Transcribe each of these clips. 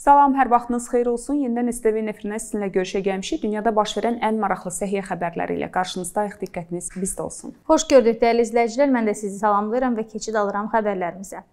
Salam, hər vaxtınız xeyir olsun. Yenidən STV nefrinə sizinlə görüşəcəyəmişik. Dünyada baş verən ən maraqlı səhiyyə xəbərləri ilə qarşınızdayıq. Diqqətiniz bizdə olsun. Xoş gördük dəyərli izləyicilər. Mən də sizi salamlayıram və keçid alıram xəbərlərimizə.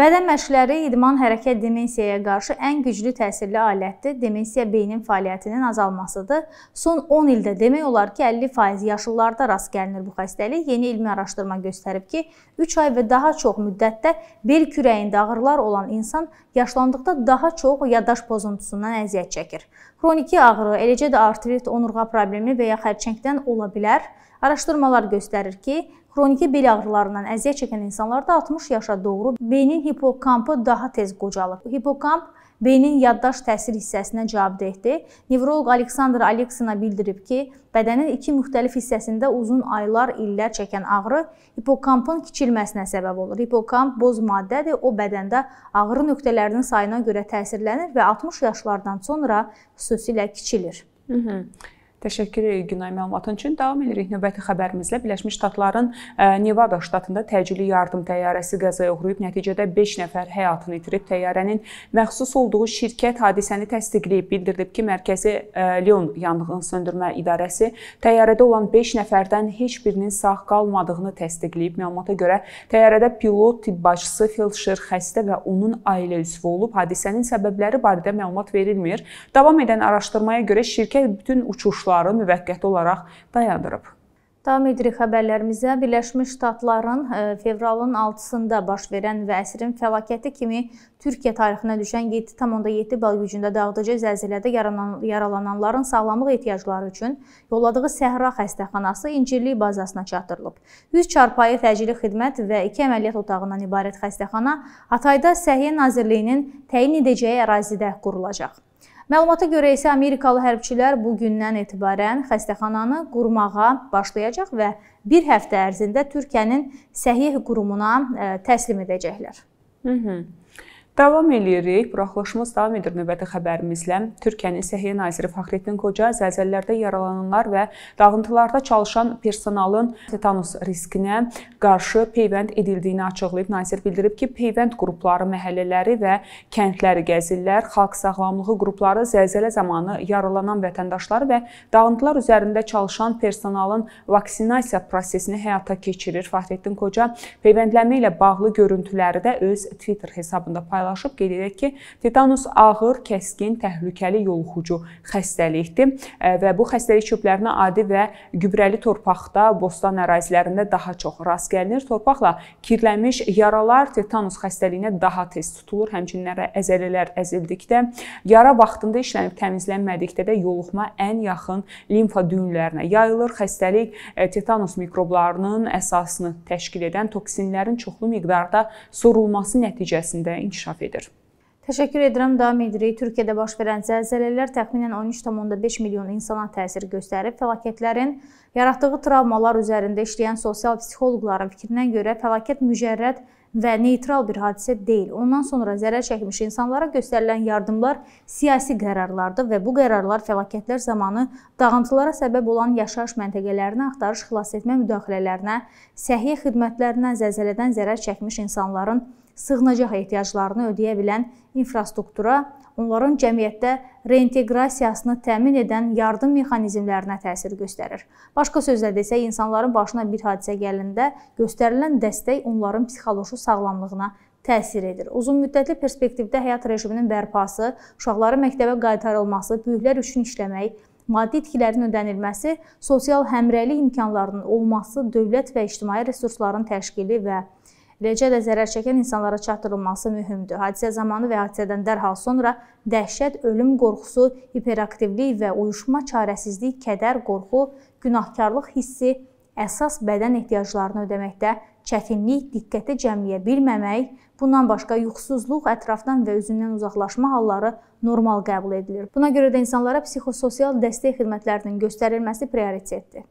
Bədən məşqləri idman hərəkət demensiyaya qarşı ən güclü təsirli alətdir. Demensiya beynin fəaliyyətinin azalmasıdır. Son 10 ildə demək olar ki, 50% yaşlılarda rast gəlinir bu xəstəlik. Yeni ilmi araşdırma göstərib ki, 3 ay və daha çox müddətdə bel kürəyində ağrılar olan insan yaşlandıqda daha çox yaddaş pozuntusundan əziyyət çəkir. Xroniki ağrı, eləcə də artrit, onurğa problemi və ya xərçəngdən ola bilər. Araşdırmalar göstərir ki, Xroniki bel ağrılarından əziyyət çəkən insanlarda 60 yaşa doğru beynin hipokampı daha tez qocalır. Hipokamp beynin yaddaş təsir hissəsinə cavabdehdir. Nevroloq Aleksandr Aleksina bildirib ki, bədənin iki müxtəlif hissəsində uzun aylar, illər çəkən ağrı hipokampın kiçilməsinə səbəb olur. Hipokamp boz maddədir, o bədəndə ağrı nöqtələrinin sayına görə təsirlənir və 60 yaşlardan sonra xüsusilə kiçilir. Hı -hı. Təşəkkür edirik Günay məlumatın üçün. Davam edirik növbəti xəbərimizlə. Birləşmiş Ştatların e, Nevada ştatında təcili yardım təyyarəsi qəzaya uğrayıb, nəticədə 5 nəfər həyatını itirib. Təyyarənin məxsus olduğu şirkət hadisəni təsdiqləyib, bildirilib ki, mərkəzi e, Leon yanğın söndürmə idarəsi təyyarədə olan 5 nəfərdən heç birinin sağ qalmadığını təsdiqləyib. Məlumata görə təyyarədə pilot, tibb başçısı, felçer, xəstə və onun ailə üzvü olub. Hadisənin səbəbləri barədə məlumat verilmir. Davam edən araşdırmaya görə şirkət bütün uçuşlar uçuşları müvəqqəti olaraq dayandırıb. Davam edirik xəbərlərimizə. Birləşmiş Ştatların e, fevralın 6-sında baş verən və əsrin fəlakəti kimi Türkiyə tarixinə düşən 7,7 bal gücündə dağıdıcı zəlzələdə yaralananların sağlamlıq ehtiyacları üçün yolladığı Səhra xəstəxanası İncirlik bazasına çatdırılıb. 100 çarpayı təcili xidmət və 2 əməliyyat otağından ibarət xəstəxana Hatayda Səhiyyə Nazirliyinin təyin edəcəyi ərazidə qurulacaq. Məlumata görə isə Amerikalı hərbçilər bu gündən etibarən xəstəxananı qurmağa başlayacaq və bir həftə ərzində Türkiyənin Səhih qurumuna e, təslim edəcəklər. Hı -hı. Davam eləyirik. Buraxılışımız davam edir növbəti xəbərimizlə. Türkiyənin Səhiyyə naziri Fəxrəddin Qoca zəlzələlərdə yaralananlar və dağıntılarda çalışan personalın tetanus riskinə qarşı peyvənd edildiyini açıqlayıb. Nazir bildirib ki, peyvənd qrupları məhəllələri və kəndləri gəzirlər. Xalq sağlamlığı qrupları zəlzələ zamanı yaralanan vətəndaşlar və dağıntılar üzərində çalışan personalın vaksinasiya prosesini həyata keçirir. Fəxrəddin Qoca peyvəndlənmə ilə bağlı görüntüləri də öz Twitter hesabında paylaşıb paylaşıb qeyd edək ki, tetanus ağır, kəskin, təhlükəli yoluxucu xəstəlikdir e, və bu xəstəlik çöplərinə adi və gübrəli torpaqda, bostan ərazilərində daha çox rast gəlinir. Torpaqla kirlənmiş yaralar tetanus xəstəliyinə daha tez tutulur. Həmçinin əzələlər əzildikdə, yara vaxtında işlənib təmizlənmədikdə də yoluxma ən yaxın limfa düyünlərinə yayılır. Xəstəlik e, tetanus mikroblarının əsasını təşkil edən toksinlərin çoxlu miqdarda sorulması nəticəsində inkişaf edir inkişaf edir. Təşəkkür edirəm. Davam edirik. Türkiyədə baş verən zəlzələlər təxminən 13.5 milyon insana təsir göstərib. Fəlakətlərin yaratdığı travmalar üzərində işləyən sosial psixoloqların fikrinə görə fəlakət mücərrəd və neytral bir hadisə deyil. Ondan sonra zərər çəkmiş insanlara göstərilən yardımlar siyasi qərarlardır və bu qərarlar fəlakətlər zamanı dağıntılara səbəb olan yaşayış məntəqələrinə, axtarış xilasetmə müdaxilələrinə, səhiyyə xidmətlərinə, zəlzələdən zərər çəkmiş insanların sığınacaq ehtiyaclarını ödəyə bilən infrastruktura, onların cəmiyyətdə reinteqrasiyasını təmin edən yardım mexanizmlərinə təsir göstərir. Başqa sözlə desək, insanların başına bir hadisə gələndə göstərilən dəstək onların psixoloji sağlamlığına təsir edir. Uzunmüddətli perspektivdə həyat rejiminin bərpası, uşaqların məktəbə qaytarılması, böyüklər üçün işləmək, maddi itkilərin ödənilməsi, sosial həmrəylik imkanlarının olması, dövlət və ictimai resursların təşkili və Eləcə də zərər çəkən insanlara çatdırılması mühümdür. Hadisə zamanı və hadisədən dərhal sonra dəhşət, ölüm qorxusu, hiperaktivlik və uyuşma çarəsizlik, kədər, qorxu, günahkarlıq hissi əsas bədən ehtiyaclarını ödəməkdə çətinlik, diqqəti cəmləyə bilməmək, bundan başqa yuxusuzluq, ətrafdan və özündən uzaqlaşma halları normal qəbul edilir. Buna görə də insanlara psixososial dəstək xidmətlərinin göstərilməsi prioritetdir.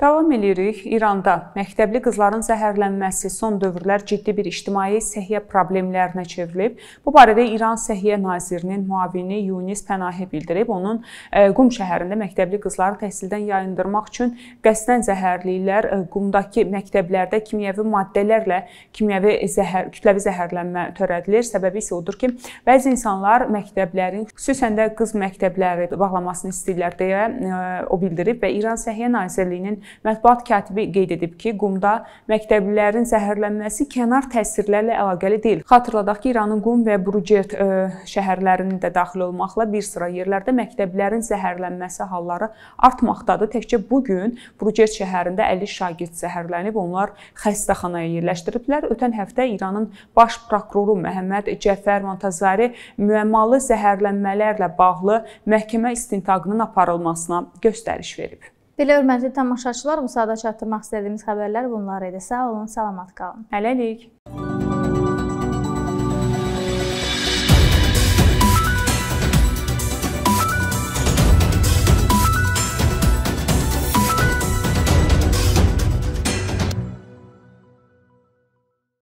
Davam eləyirik. İranda məktəbli qızların zəhərlənməsi son dövrlər ciddi bir ictimai səhiyyə problemlərinə çevrilib. Bu barədə İran Səhiyyə Nazirinin müavini Yunis Pənahi bildirib. Onun e, Qum şəhərində məktəbli qızları təhsildən yayındırmaq üçün qəsdən zəhərləyirlər. E, qumdakı məktəblərdə kimyəvi maddələrlə kimyəvi zəhər, kütləvi zəhərlənmə törədilir. Səbəbi isə odur ki, bəzi insanlar məktəblərin, xüsusən də qız məktəbləri bağlamasını istəyirlər deyə e, o bildirib və İran Səhiyyə Səhiyyə Nazirliyinin mətbuat katibi qeyd edib ki, Qumda məktəblilərin zəhərlənməsi kənar təsirlərlə əlaqəli deyil. Xatırladaq ki, İranın Qum və Brucert ə, e, şəhərlərinin də daxil olmaqla bir sıra yerlərdə məktəblilərin zəhərlənməsi halları artmaqdadır. Təkcə bu gün Brucert şəhərində 50 şagird zəhərlənib, onlar xəstəxanaya yerləşdiriblər. Ötən həftə İranın baş prokuroru Məhəmməd Cəfər Montazari müəmmalı zəhərlənmələrlə bağlı məhkəmə istintaqının aparılmasına göstəriş verib. Belə hörmətli tamaşaçılar, bu saata çatdırmaq istədiyimiz xəbərlər bunlar idi. Sağ olun, salamat qalın. Hələlik.